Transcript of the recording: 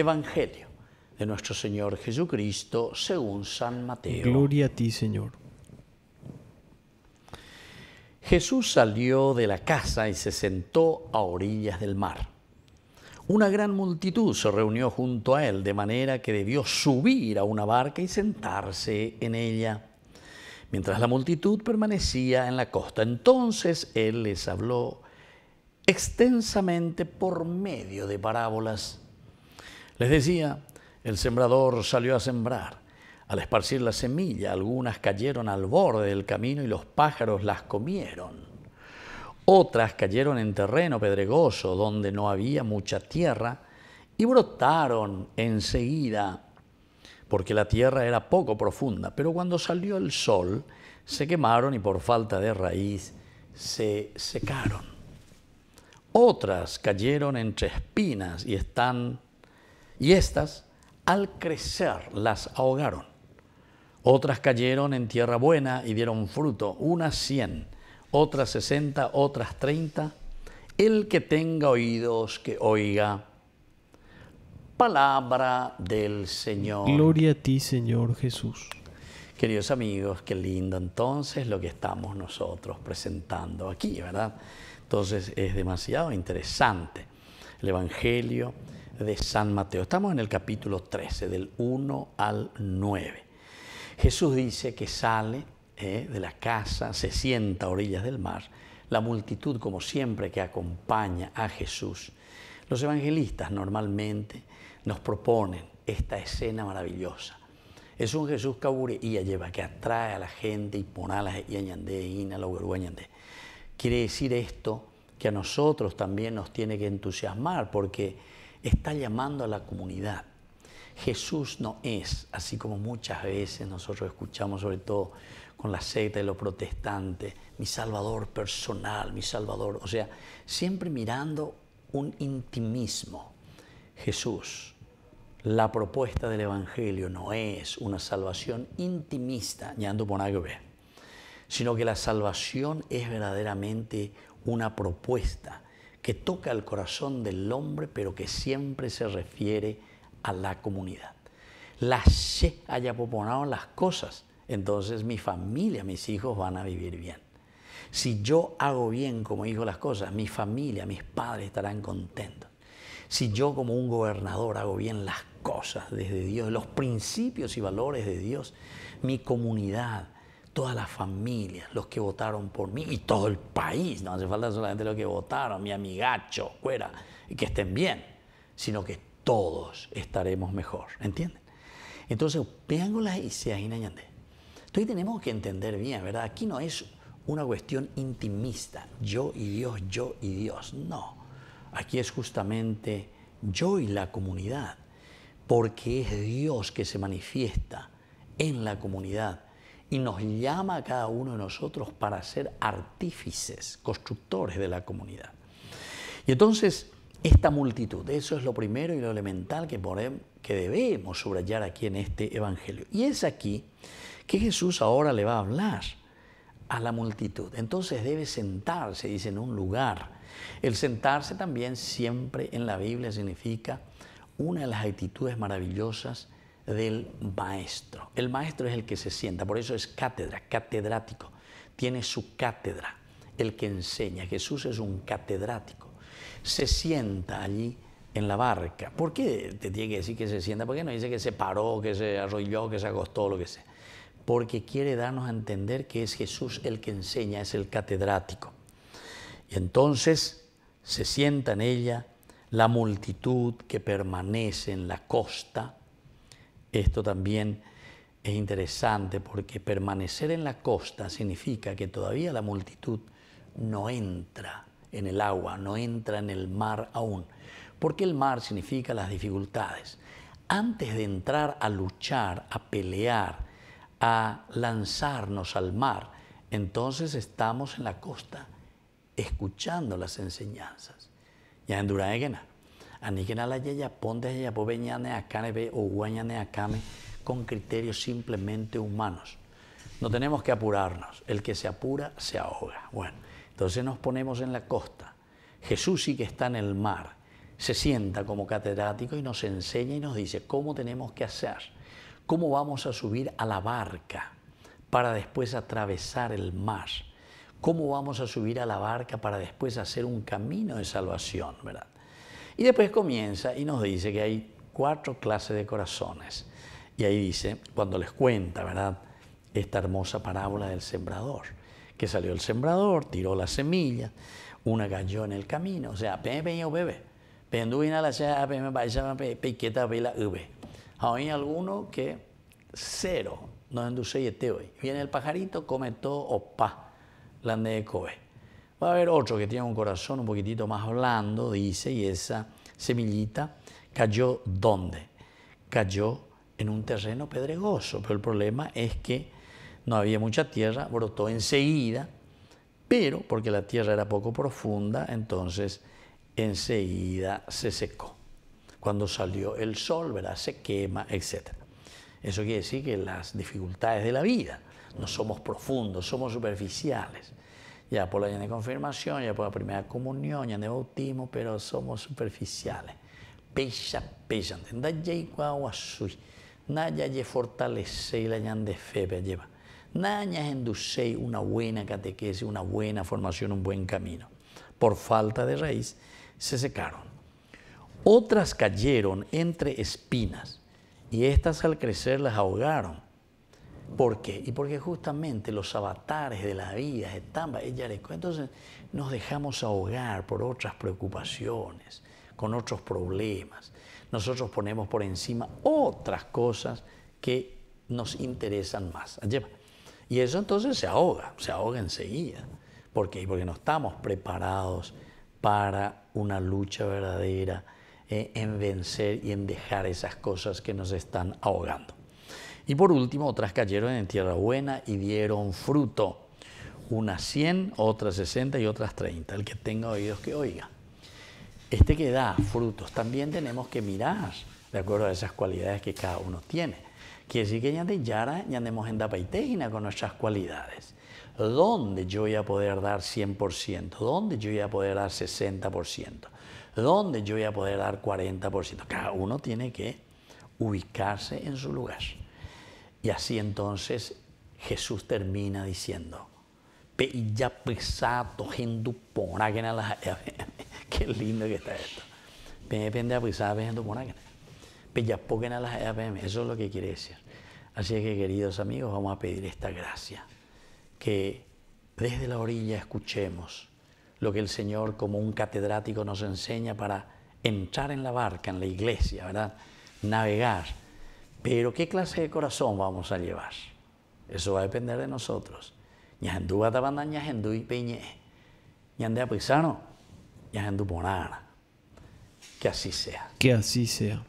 Evangelio de nuestro Señor Jesucristo según San Mateo. Gloria a ti, Señor. Jesús salió de la casa y se sentó a orillas del mar. Una gran multitud se reunió junto a él, de manera que debió subir a una barca y sentarse en ella. Mientras la multitud permanecía en la costa, entonces él les habló extensamente por medio de parábolas les decía, el sembrador salió a sembrar. Al esparcir la semilla, algunas cayeron al borde del camino y los pájaros las comieron. Otras cayeron en terreno pedregoso donde no había mucha tierra y brotaron enseguida, porque la tierra era poco profunda, pero cuando salió el sol se quemaron y por falta de raíz se secaron. Otras cayeron entre espinas y están y éstas, al crecer, las ahogaron. Otras cayeron en tierra buena y dieron fruto, unas cien, otras sesenta, otras treinta. El que tenga oídos, que oiga. Palabra del Señor. Gloria a ti, Señor Jesús. Queridos amigos, qué lindo entonces lo que estamos nosotros presentando aquí, ¿verdad? Entonces es demasiado interesante el Evangelio de San Mateo. Estamos en el capítulo 13, del 1 al 9. Jesús dice que sale eh, de la casa, se sienta a orillas del mar, la multitud como siempre que acompaña a Jesús. Los evangelistas normalmente nos proponen esta escena maravillosa. Es un Jesús y lleva, que atrae a la gente y ponala y añandé, y Quiere decir esto que a nosotros también nos tiene que entusiasmar porque está llamando a la comunidad. Jesús no es, así como muchas veces nosotros escuchamos, sobre todo con la secta de los protestantes, mi salvador personal, mi salvador, o sea, siempre mirando un intimismo. Jesús, la propuesta del Evangelio no es una salvación intimista, sino que la salvación es verdaderamente una propuesta que toca el corazón del hombre, pero que siempre se refiere a la comunidad. La se haya proponado las cosas, entonces mi familia, mis hijos van a vivir bien. Si yo hago bien como hijo las cosas, mi familia, mis padres estarán contentos. Si yo como un gobernador hago bien las cosas desde Dios, los principios y valores de Dios, mi comunidad, todas las familias, los que votaron por mí y todo el país. No hace falta solamente los que votaron, mi amigacho, fuera, y que estén bien, sino que todos estaremos mejor. ¿Entienden? Entonces, las y y Nañandé. Entonces tenemos que entender bien, ¿verdad? Aquí no es una cuestión intimista, yo y Dios, yo y Dios. No, aquí es justamente yo y la comunidad, porque es Dios que se manifiesta en la comunidad y nos llama a cada uno de nosotros para ser artífices, constructores de la comunidad. Y entonces, esta multitud, eso es lo primero y lo elemental que, que debemos subrayar aquí en este Evangelio. Y es aquí que Jesús ahora le va a hablar a la multitud. Entonces debe sentarse, dice, en un lugar. El sentarse también siempre en la Biblia significa una de las actitudes maravillosas del maestro. El maestro es el que se sienta, por eso es cátedra, catedrático. Tiene su cátedra, el que enseña. Jesús es un catedrático. Se sienta allí en la barca. ¿Por qué te tiene que decir que se sienta? ¿Por qué no dice que se paró, que se arrolló, que se acostó, lo que sea? Porque quiere darnos a entender que es Jesús el que enseña, es el catedrático. Y entonces se sienta en ella la multitud que permanece en la costa esto también es interesante porque permanecer en la costa significa que todavía la multitud no entra en el agua, no entra en el mar aún, porque el mar significa las dificultades. Antes de entrar a luchar, a pelear, a lanzarnos al mar, entonces estamos en la costa escuchando las enseñanzas. Ya en Duraegena la yaya ponte a a canebe o guañane a came con criterios simplemente humanos. No tenemos que apurarnos, el que se apura se ahoga. Bueno, entonces nos ponemos en la costa. Jesús sí que está en el mar, se sienta como catedrático y nos enseña y nos dice cómo tenemos que hacer, cómo vamos a subir a la barca para después atravesar el mar. ¿Cómo vamos a subir a la barca para después hacer un camino de salvación? ¿verdad? Y después comienza y nos dice que hay cuatro clases de corazones. Y ahí dice, cuando les cuenta, ¿verdad? Esta hermosa parábola del sembrador, que salió el sembrador, tiró la semilla, una cayó en el camino, o sea, bebé o bebé. Penduina la sea, piqueta vela Hay alguno que cero, no enduce y hoy. Viene el pajarito, come todo, opa, la de cobe. Va a haber otro que tiene un corazón un poquitito más blando, dice, y esa semillita cayó ¿dónde? Cayó en un terreno pedregoso, pero el problema es que no había mucha tierra, brotó enseguida, pero porque la tierra era poco profunda, entonces enseguida se secó. Cuando salió el sol, ¿verdad? Se quema, etc. Eso quiere decir que las dificultades de la vida, no somos profundos, somos superficiales ya por la llena de confirmación, ya por la primera comunión, ya de bautismo, pero somos superficiales. Pecha, pecha, Daya nada naya ye y la llena de fe, lleva. Naya endusei una buena catequesis, una buena formación, un buen camino. Por falta de raíz, se secaron. Otras cayeron entre espinas, y estas al crecer las ahogaron ¿Por qué? Y porque justamente los avatares de la vida están Entonces nos dejamos ahogar por otras preocupaciones, con otros problemas. Nosotros ponemos por encima otras cosas que nos interesan más. Y eso entonces se ahoga, se ahoga enseguida. ¿Por qué? Porque no estamos preparados para una lucha verdadera eh, en vencer y en dejar esas cosas que nos están ahogando. Y por último, otras cayeron en tierra buena y dieron fruto. Unas 100, otras 60 y otras 30. El que tenga oídos que oiga. Este que da frutos, también tenemos que mirar de acuerdo a esas cualidades que cada uno tiene. Quiere decir que ya Yara, ya andemos en Dapaitegina con nuestras cualidades. ¿Dónde yo voy a poder dar 100%? ¿Dónde yo voy a poder dar 60%? ¿Dónde yo voy a poder dar 40%? Cada uno tiene que ubicarse en su lugar. Y así entonces Jesús termina diciendo, ya pesado, Qué lindo que está esto. Eso es lo que quiere decir. Así que queridos amigos, vamos a pedir esta gracia, que desde la orilla escuchemos lo que el Señor como un catedrático nos enseña para entrar en la barca, en la iglesia, ¿verdad? Navegar pero ¿qué clase de corazón vamos a llevar? Eso va a depender de nosotros. Ñahendú batabanda, gente y peñé. a paisano, gente ponana. Que así sea. Que así sea.